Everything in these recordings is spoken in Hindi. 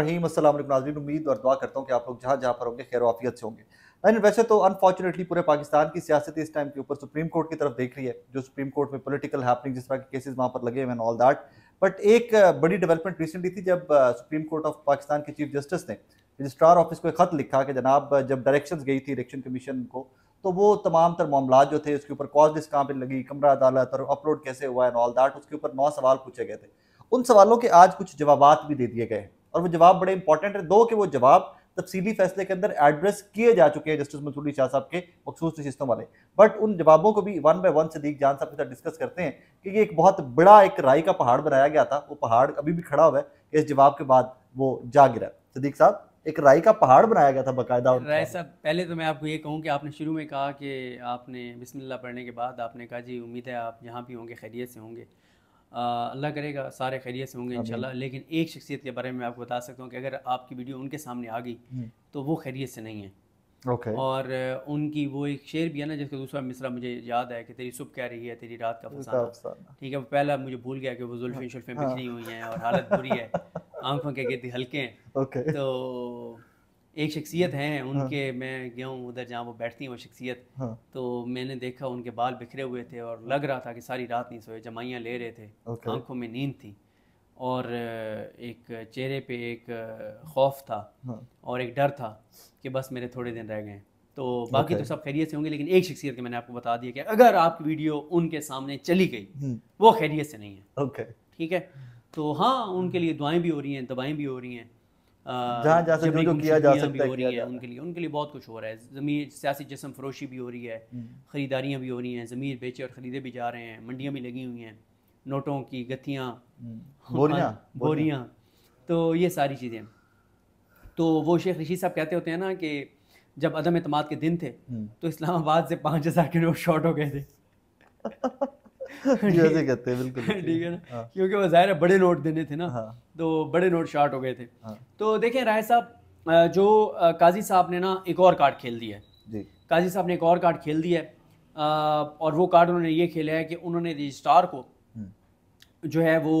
रहीम असल नाजरीन उम्मीद और दुआ करता हूँ कि आप लोग जहाँ जहाँ पर होंगे खैर वाफियत से होंगे नहीं वैसे तो अनफॉर्चुनेटली पूरे पाकिस्तान की सियासत इस टाइम के ऊपर सुप्रीम कोर्ट की तरफ देख रही है जो सुप्रीम कोर्ट में पोलिटिकल हैपनिंग जिस तरह के केसेज वहाँ पर लगे हुए ऑल दैट बट एक बड़ी डेवलपमेंट रिसेंटली थी जब सुप्रीम कोर्ट ऑफ पाकिस्तान के चीफ जस्टिस ने रजिस्ट्रार ऑफिस को एक खत लिखा कि जनाब जब डायरेक्शन गई थी इलेक्शन कमीशन को तो वो तमाम तर मामला जो थे उसके ऊपर कॉज लिस्ट कहाँ पर लगी कमरा अदालत और अपलोड कैसे हुआ एंड ऑल दैट उसके ऊपर नौ सवाल पूछे गए थे उन सवालों के आज कुछ जवाब भी दे दिए गए हैं और वो जवाब बड़े इंपॉर्टेंट है दो कि वो जवाब तफसीली फैसले के अंदर एड्रेस किए जा चुके हैं जस्टिस मंसूरी शाह साहब के मखसूस नशस्तों वाले बट उन जवाबों को भी वन बाई वन सदीक जान साहब के साथ डिस्कस करते हैं कि ये एक बहुत बड़ा एक राय का पहाड़ बनाया गया था वो पहाड़ अभी भी खड़ा हुआ है इस जवाब के बाद वो जा गिरा सदीक साहब एक राय का पहाड़ बनाया गया था बाकायदा राय साहब पहले तो मैं आपको ये कहूँ कि आपने शुरू में कहा कि आपने बिस्मिल्लाह पढ़ने के बाद आपने कहा जी उम्मीद है आप जहाँ भी होंगे खैरियत से होंगे अल्लाह करेगा सारे खैरियत से होंगे इंशाल्लाह लेकिन एक शख्सियत के बारे में आपको बता सकता हूँ कि अगर आपकी वीडियो उनके सामने आ गई हम्म। तो वो खैरियत से नहीं है ओके और उनकी वो एक शेर भी है ना जिसका दूसरा मिसरा मुझे याद है कि तेरी सुबह कह रही है तेरी रात का फसाना ठीक है वो पहला मुझे भूल गया कि वो जुल्फें हाँ। शुल्फें हाँ। बिखरी हुई हैं और हालत बुरी है आंखों के गिरद हल्के हैं तो एक शख्सियत हैं हाँ। उनके हाँ। मैं गया हूँ उधर जहाँ वो बैठती हैं वो शख्सियत हाँ। तो मैंने देखा उनके बाल बिखरे हुए थे और लग रहा था कि सारी रात नहीं सोए जमाइयाँ ले रहे थे आंखों में नींद थी और एक चेहरे पे एक खौफ था हाँ। और एक डर था कि बस मेरे थोड़े दिन रह गए तो बाकी तो सब खैरियत से होंगे लेकिन एक शख्सियत के मैंने आपको बता दिया कि अगर आपकी वीडियो उनके सामने चली गई हम्म। वो खैरियत से नहीं है ठीक है तो हाँ उनके लिए दुआएं भी हो रही हैं दवाएं भी हो रही हैं जहाँ जा सकते जो किया जा सकता हो है उनके लिए उनके लिए बहुत कुछ हो रहा है ज़मीन सियासी जिसम फरोशी भी हो रही है हम्म। ख़रीदारियाँ भी हो रही हैं ज़मीन बेचे और ख़रीदे भी जा रहे हैं मंडियाँ भी लगी हुई हैं नोटों की गतियाँ हम्म। हाँ, बोरियाँ बोरियाँ तो ये सारी चीज़ें तो वो शेख ऋषि साहब कहते होते हैं ना कि जब अदम अतमाद के दिन थे हम्म। तो इस्लामाबाद से पाँच हज़ार के नोट शॉर्ट हो गए थे ऐसे कहते हैं बिल्कुल हाँ, ठीक है ना हाँ। क्योंकि वो जाहिर है बड़े नोट देने थे ना हाँ। तो बड़े नोट शार्ट हो गए थे हाँ। तो देखें राय साहब जो काजी साहब ने ना एक और कार्ड खेल दिया है काजी साहब ने एक और कार्ड खेल दिया है और वो कार्ड उन्होंने ये खेला है कि उन्होंने रजिस्ट्रार को हम्म। जो है वो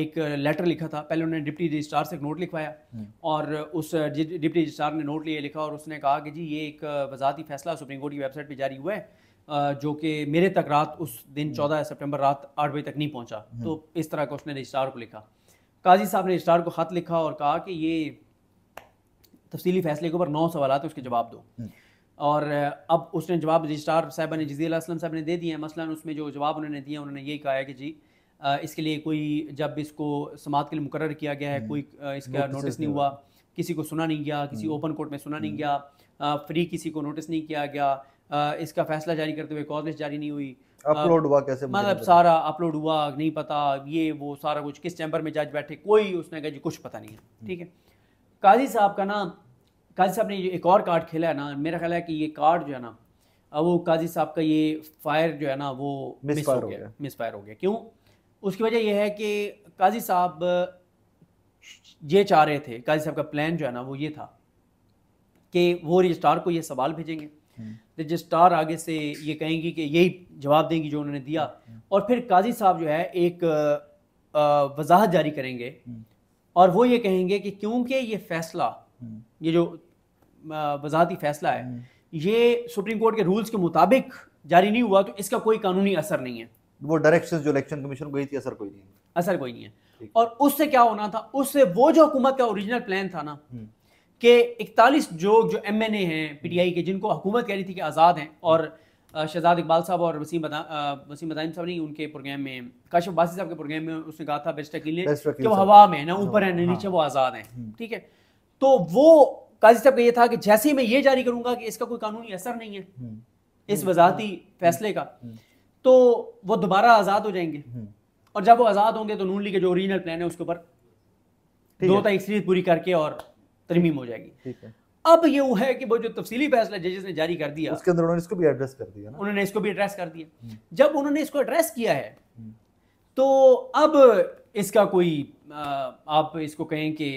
एक लेटर लिखा था पहले उन्होंने डिप्टी रजिस्ट्रार से एक नोट लिखवाया हम्म। और उस डिप्टी रजिस्ट्रार ने नोट लिए लिखा और उसने कहा कि जी ये एक वजाती फैसला सुप्रीम कोर्ट की वेबसाइट पर जारी हुआ है जो कि मेरे तक रात उस दिन हम्म। चौदह सितंबर रात आठ बजे तक नहीं पहुंचा हम्म। तो इस तरह का उसने रजिस्ट्रार को लिखा काजी साहब ने रजिस्ट्रार को ख़त लिखा और कहा कि ये तफसीली फैसले के ऊपर नौ सवाल हैं उसके जवाब दो हम्म। और अब उसने जवाब रजिस्ट्रार साहब ने जजी असलम साहब ने दे दिए हैं उसमें जो जवाब उन्होंने दिए उन्होंने यही कहा है कि जी इसके लिए कोई जब इसको समात के लिए मुकर किया गया है कोई इसका नोटिस नहीं हुआ किसी को सुना नहीं गया किसी ओपन कोर्ट में सुना नहीं गया फ्री किसी को नोटिस नहीं किया गया इसका फैसला जारी करते हुए कॉज लिस्ट जारी नहीं हुई अपलोड हुआ कैसे मतलब सारा अपलोड हुआ नहीं पता ये वो सारा कुछ किस चैम्बर में जज बैठे कोई उसने कहा जी कुछ पता नहीं है हम्म। ठीक है काजी साहब का ना काजी साहब ने एक और कार्ड खेला है ना मेरा ख्याल है कि ये कार्ड जो है ना वो काजी साहब का ये फायर जो है ना वो मिस हो गया मिस फायर हो गया क्यों उसकी वजह यह है कि काजी साहब ये चाह रहे थे काजी साहब का प्लान जो है ना वो ये था कि वो रजिस्ट्रार को ये सवाल भेजेंगे रजिस्ट्रार आगे से ये कहेंगी कि यही जवाब देंगी जो उन्होंने दिया और फिर काजी साहब जो है एक वजाहत जारी करेंगे और वो ये कहेंगे कि क्योंकि ये फैसला ये जो वजाहती फैसला है ये सुप्रीम कोर्ट के रूल्स के मुताबिक जारी नहीं हुआ तो इसका कोई कानूनी असर नहीं है वो डायरेक्शन जो इलेक्शन कमीशन गई थी असर कोई नहीं असर कोई नहीं है और उससे क्या होना था उससे वो जो हुकूमत का ओरिजिनल प्लान था ना हम्म। कि इकतालीस जो जो एम एन ए हैं पी टी आई के जिनको हुकूमत कह रही थी कि आज़ाद हैं और शहजाद इकबाल साहब और वसीम बदा वसीम बदाइन साहब नहीं उनके प्रोग्राम में काशिफ बासी साहब के प्रोग्राम में उसने कहा था बेस्ट अकेले कि वो हवा में ना ऊपर है ना हाँ, नीचे वो आज़ाद हैं हाँ। ठीक है तो वो काजी साहब का ये था कि जैसे ही मैं ये जारी करूंगा कि इसका कोई कानूनी असर नहीं है हम्म। इस हम्म। वजाती हम्म। फैसले का तो वो दोबारा आज़ाद हो जाएंगे और जब वो आज़ाद होंगे तो नून लीग के जो ओरिजिनल प्लान है उसके ऊपर दो तक पूरी करके और तरमीम हो जाएगी अब ये वो है कि वो जो तफसीली फैसला जजेस ने जारी कर दिया उसके अंदर उन्होंने इसको भी एड्रेस कर दिया ना उन्होंने इसको भी एड्रेस कर दिया हम्म। जब उन्होंने इसको एड्रेस किया है हम्म। तो अब इसका कोई आप इसको कहें कि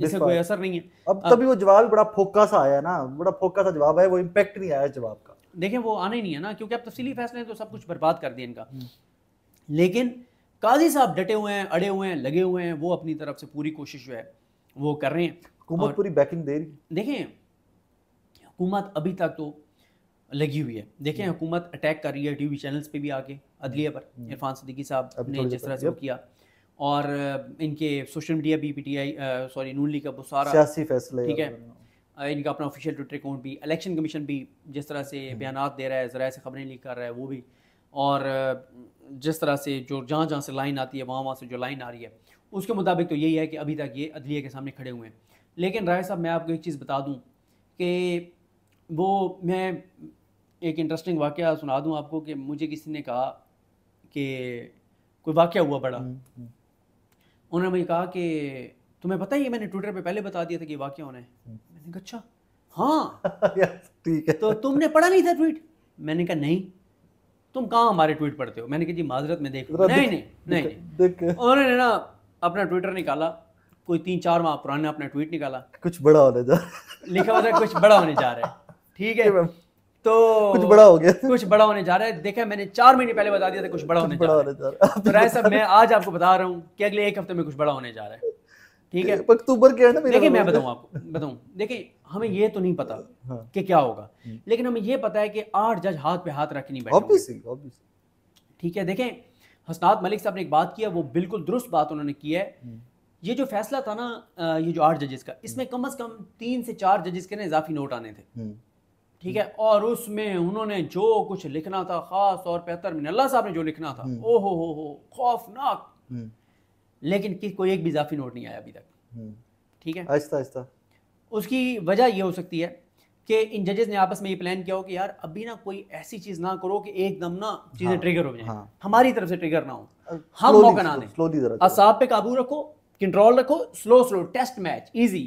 इसका कोई असर नहीं है अब तभी वो जवाब बड़ा फोका सा आया ना बड़ा फोका सा जवाब है वो इम्पैक्ट नहीं आया जवाब का देखें वो आना ही नहीं है ना क्योंकि अब तफसीली फैसले हैं तो सब कुछ बर्बाद कर दिए इनका हम्म। लेकिन काजी साहब डटे हुए हैं अड़े हुए हैं लगे हुए हैं वो अपनी तरफ से पूरी कोशिश जो है वो कर रहे हैं हुकूमत पूरी बैकिंग दे रही है देखें हुकूमत अभी तक तो लगी हुई है देखें हम्म। हुकूमत अटैक कर रही है टीवी चैनल्स पे भी आके अदलिया पर हम्म। इरफान सदीकी साहब ने जिस तरह से किया और इनके सोशल मीडिया भी पीटीआई सॉरी नून लीग का सारा सियासी फैसले ठीक है इनका अपना ऑफिशियल ट्विटर अकाउंट भी इलेक्शन कमीशन भी जिस तरह से हम्म। बयान दे रहा है ज़रा से खबरें लीक कर रहा है वो भी और जिस तरह से जो जहाँ जहाँ से लाइन आती है वहाँ वहाँ से जो लाइन आ रही है उसके मुताबिक तो यही है कि अभी तक ये अदलिया के सामने खड़े हुए हैं लेकिन राय साहब मैं आपको एक चीज़ बता दूँ कि वो मैं एक इंटरेस्टिंग वाक़ सुना दूँ आपको कि मुझे किसी ने कहा कि कोई वाक़ हुआ बड़ा हम्म, हम्म। उन्होंने मुझे कहा कि तुम्हें पता ही है मैंने ट्विटर पे पहले बता दिया था कि वाक्य होना है हम्म। मैंने कहा अच्छा हाँ ठीक है तो तुमने पढ़ा नहीं था ट्वीट मैंने कहा नहीं तुम कहाँ हमारे ट्वीट पढ़ते हो मैंने कहा जी माजरत में देख नहीं नहीं नहीं उन्होंने ना अपना ट्विटर निकाला कोई तीन चार माह पुराने अपना ट्वीट निकाला कुछ बड़ा होने जा लिखा हुआ था कुछ बड़ा होने जा रहा है ठीक है तो कुछ बड़ा हो गया कुछ बड़ा होने जा रहा है देखा मैंने चार महीने पहले बता दिया था कुछ बड़ा होने जा, रहा है तो राय साहब मैं आज आपको बता रहा हूँ कि अगले एक हफ्ते में कुछ बड़ा होने जा रहा है ठीक है तो अक्टूबर के देखिए मैं बताऊँ आपको बताऊँ देखिए हमें ये तो नहीं पता हाँ। कि क्या होगा हम्म। लेकिन हमें ये पता है कि आठ जज हाथ पे हाथ रख नहीं बैठे ठीक है देखें हसनाद मलिक साहब ने एक बात किया वो बिल्कुल दुरुस्त बात उन्होंने की है हम्म। ये जो फैसला था ना ये जो आठ जजेस का इसमें हम्म। कम अज कम तीन से चार जजेस के ना इजाफी नोट आने थे हम्म। ठीक है और उसमें उन्होंने जो कुछ लिखना था खास तौर पर मिनल्ला साहब ने जो लिखना था ओ हो हो हो खौफनाक लेकिन कि कोई एक भी इजाफी नोट नहीं आया अभी तक ठीक है आहिस्ता आहिस्ता उसकी वजह यह हो सकती है कि इन जजेस ने आपस में ये प्लान किया हो कि यार अभी ना कोई ऐसी चीज ना करो कि एकदम ना चीजें हाँ, ट्रिगर हो जाए हाँ, हमारी तरफ से ट्रिगर ना हो हम मौका ना दें असाब पे काबू रखो कंट्रोल रखो slow slow test match easy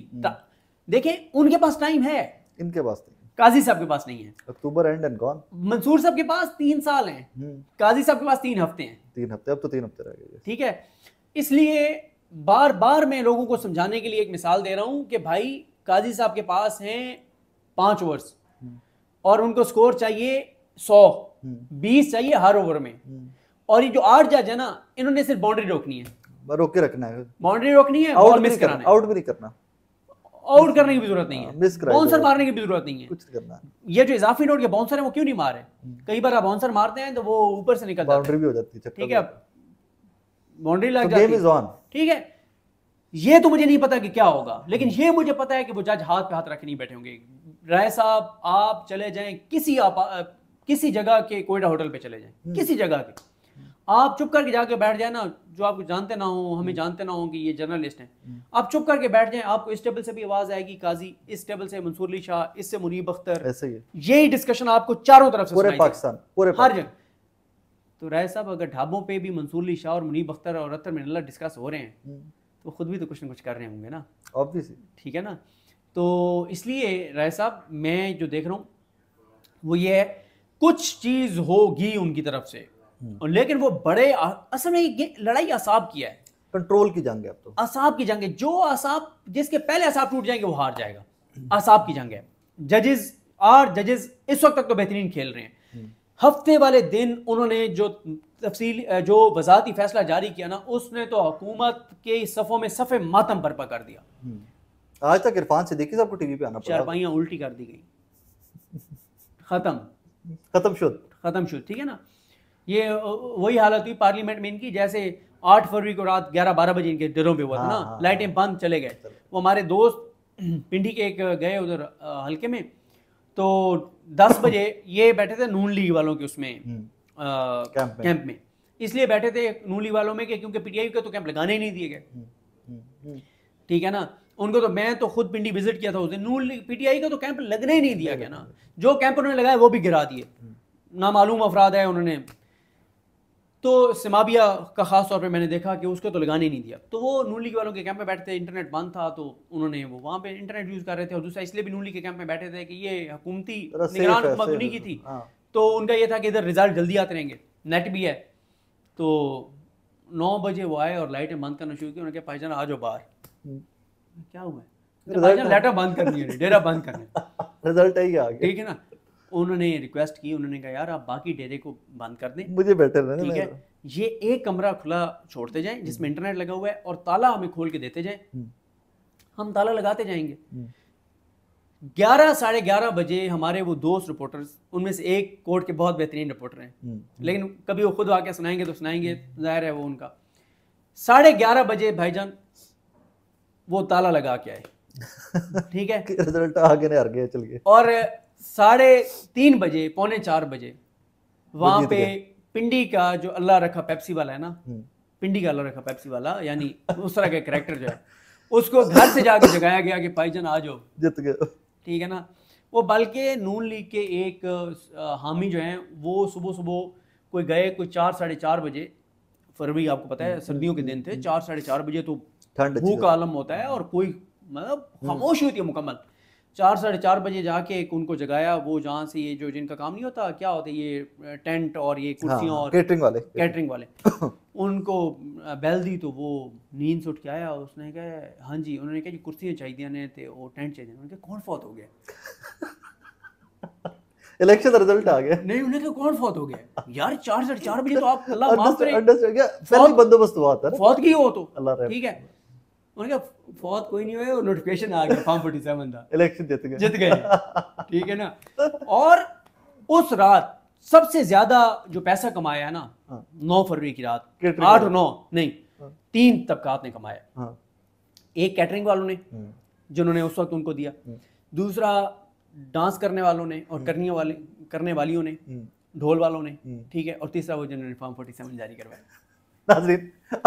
देखें उनके पास टाइम है इनके पास काजी साहब के पास नहीं है अक्टूबर एंड एंड कौन मंसूर साहब के पास तीन साल हैं हम्म। काजी साहब के पास तीन हफ्ते हैं तीन हफ्ते अब तो तीन हफ्ते रह गए ठीक है इसलिए बार बार मैं लोगों को समझाने के लिए एक मिसाल दे रहा हूँ कि भाई काजी साहब के पास हैं पांच ओवर्स और उनको स्कोर चाहिए सौ बीस चाहिए हर ओवर में और ये जो आठ जज है ना इन्होंने सिर्फ बाउंड्री रोकनी है रोक के रखना है बाउंड्री रोकनी है आउट मिस कराना आउट भी नहीं करना आउट करने की भी जरूरत नहीं है बाउंसर हाँ, मारने की भी जरूरत नहीं है कुछ करना ये जो इजाफी नोट के बाउंसर है वो क्यों नहीं मारे हम्म। कई बार आप बाउंसर मारते हैं तो वो ऊपर से निकल बाउंड्री भी हो जाती है ठीक है बाउंड्री लग तो जाती है ठीक है ये तो मुझे नहीं पता कि क्या होगा लेकिन ये मुझे पता है कि वो जज हाथ पे हाथ रखे नहीं बैठे होंगे राय साहब आप चले जाएं किसी आप किसी जगह के कोयटा होटल पे चले जाएं हम्म। किसी जगह के आप चुप करके जाके बैठ जाए ना जो आपको जानते ना हो हमें हम्म। जानते ना हो कि ये जर्नलिस्ट हैं हम्म। आप चुप करके बैठ जाए आपको इस टेबल से भी आवाज आएगी काजी इस टेबल से मंसूर अली शाह इससे मुनीब अख्तर ऐसे ही यही डिस्कशन आपको चारों तरफ से पूरे पाकिस्तान पूरे हर जगह तो राय साहब अगर ढाबों पे भी मंसूर अली शाह और मुनीब अख्तर और रतर मिनला डिस्कस हो रहे हैं तो खुद भी तो कुछ ना कुछ कर रहे होंगे ना ऑब्वियसली ठीक है ना तो इसलिए राय साहब मैं जो देख रहा हूँ वो ये है कुछ चीज़ होगी उनकी तरफ से हम्म। और लेकिन वो बड़े असल में लड़ाई असाब की है कंट्रोल की जंग है अब तो असाब की जंग है जो असाब जिसके पहले असाब टूट जाएंगे वो हार जाएगा असाब की जंग है जजेस और जजेस इस वक्त तक तो बेहतरीन खेल रहे हैं हम्म। हफ्ते वाले दिन उन्होंने जो तफसील जो वजाती फैसला जारी किया ना उसने तो हुकूमत के सफ़ों में सफ़े मातम बर्पा कर दिया हम्म। आज तक इरफान से देखिए को टीवी पे आना पड़ा चारपाइयाँ उल्टी कर दी गई ख़त्म ख़त्म शुद ख़त्म शुद ठीक है ना ये वही हालत हुई पार्लियामेंट में इनकी जैसे आठ फरवरी को रात ग्यारह बारह बजे इनके डरों पे हुआ था ना हाँ, हाँ, लाइटें हाँ। बंद चले गए वो हमारे दोस्त पिंडी के एक गए उधर हल्के में तो दस बजे ये बैठे थे नून लीग वालों के उसमें हम्म। कैंप में इसलिए बैठे थे नून लीग वालों में क्योंकि पीटीआई के तो कैंप लगाने ही नहीं दिए गए हम्म, हम्म, ठीक है ना उनको तो मैं तो खुद पिंडी विजिट किया था उस दिन नून पीटीआई का तो कैंप लगने ही नहीं दिया गया ना जो कैंप उन्होंने लगाया वो भी गिरा दिए हम्म। नामालूम अफराद है उन्होंने तो सिमाबिया का ख़ास तौर पे मैंने देखा कि उसको तो लगाने नहीं दिया तो वो नून लीग वालों के कैंप में बैठे थे इंटरनेट बंद था तो उन्होंने वो वहाँ पे इंटरनेट यूज़ कर रहे थे और दूसरा इसलिए भी नून लीग के कैंप में बैठे थे कि ये हुकूमती मकनी की थी हाँ। तो उनका ये था कि इधर रिजल्ट जल्दी आते रहेंगे नेट भी है तो नौ बजे वो आए और लाइटें बंद करना शुरू की उन्होंने कहा जान आ जाओ बाहर हम्म। क्या हुआ है लेटर बंद डेरा बंद रिजल्ट ही आ गया ठीक है ना उन्होंने रिक्वेस्ट की उन्होंने कहा यार आप बाकी डेरे को बंद कर दें मुझे बेटर ठीक है ये एक कमरा खुला छोड़ते जाएं जिसमें इंटरनेट हम्म। लगा हुआ है और ताला हमें खोल के देते जाएं हम्म। हम ताला लगाते जाएंगे हम्म। ग्यारह साढ़े ग्यारह बजे हमारे वो दोस्त रिपोर्टर्स उनमें से एक कोर्ट के बहुत बेहतरीन रिपोर्टर हैं लेकिन कभी वो खुद आके सुनाएंगे तो सुनाएंगे जाहिर है वो उनका साढ़े ग्यारह बजे भाईजान वो ताला लगा के आए ठीक है रिजल्ट आगे ने हार गए चल गए और साढ़े तीन बजे पौने चार बजे वहाँ पे पिंडी का जो अल्लाह रखा पेप्सी वाला है ना हम्म। पिंडी का अल्लाह रखा पेप्सी वाला यानी उस तरह का करेक्टर जो है उसको घर से जाके जगाया गया कि भाई भाईजान आ जाओ जित गए ठीक है ना वो बल्कि नून लीग के एक हामी जो हैं वो सुबह सुबह कोई गए कोई चार साढ़े चार बजे फरवरी आपको पता है हम्म। सर्दियों के दिन थे हम्म। चार साढ़े चार बजे तो ठंड भूख आलम तो। होता है और कोई मतलब खामोशी होती है मुकम्मल चार साढ़े चार बजे जाके एक उनको जगाया वो जहाँ से ये जो जिनका काम नहीं होता क्या होता है ये टेंट और ये हाँ, कुर्सियाँ हाँ, और कैटरिंग वाले कैटरिंग वाले उनको बैल दी तो वो नींद से उठ के आया उसने कहा हाँ जी उन्होंने कहा कुर्सियाँ चाहिए ने थे वो टेंट चाहिए उन्होंने कहा कौन फौत हो गया इलेक्शन का रिजल्ट आ गया नहीं उन्हें तो कौन फौत हो गया यार चार साढ़े चार बजे तो आप अल्लाह माफ करे अंडरस्टैंड पहले बंदोबस्त हुआ था फौत की हो तो अल्लाह ठीक है उन्होंने कहा फौत कोई नहीं नोटिफिकेशन आ गया फॉर्म फोर्टी सेवन इलेक्शन जीत गए जीत गए ठीक है ना और उस रात सबसे ज्यादा जो पैसा कमाया है ना हाँ। नौ फरवरी की रात आठ नौ नहीं हाँ। तीन तबकात ने कमाया हाँ। एक कैटरिंग वालों ने जिन्होंने उस वक्त उनको दिया दूसरा डांस करने वालों ने और करने वाले करने वालियों ने ढोल वालों ने ठीक है और तीसरा वो जिन्होंने फॉर्म फोर्टी सेवन जारी करवाया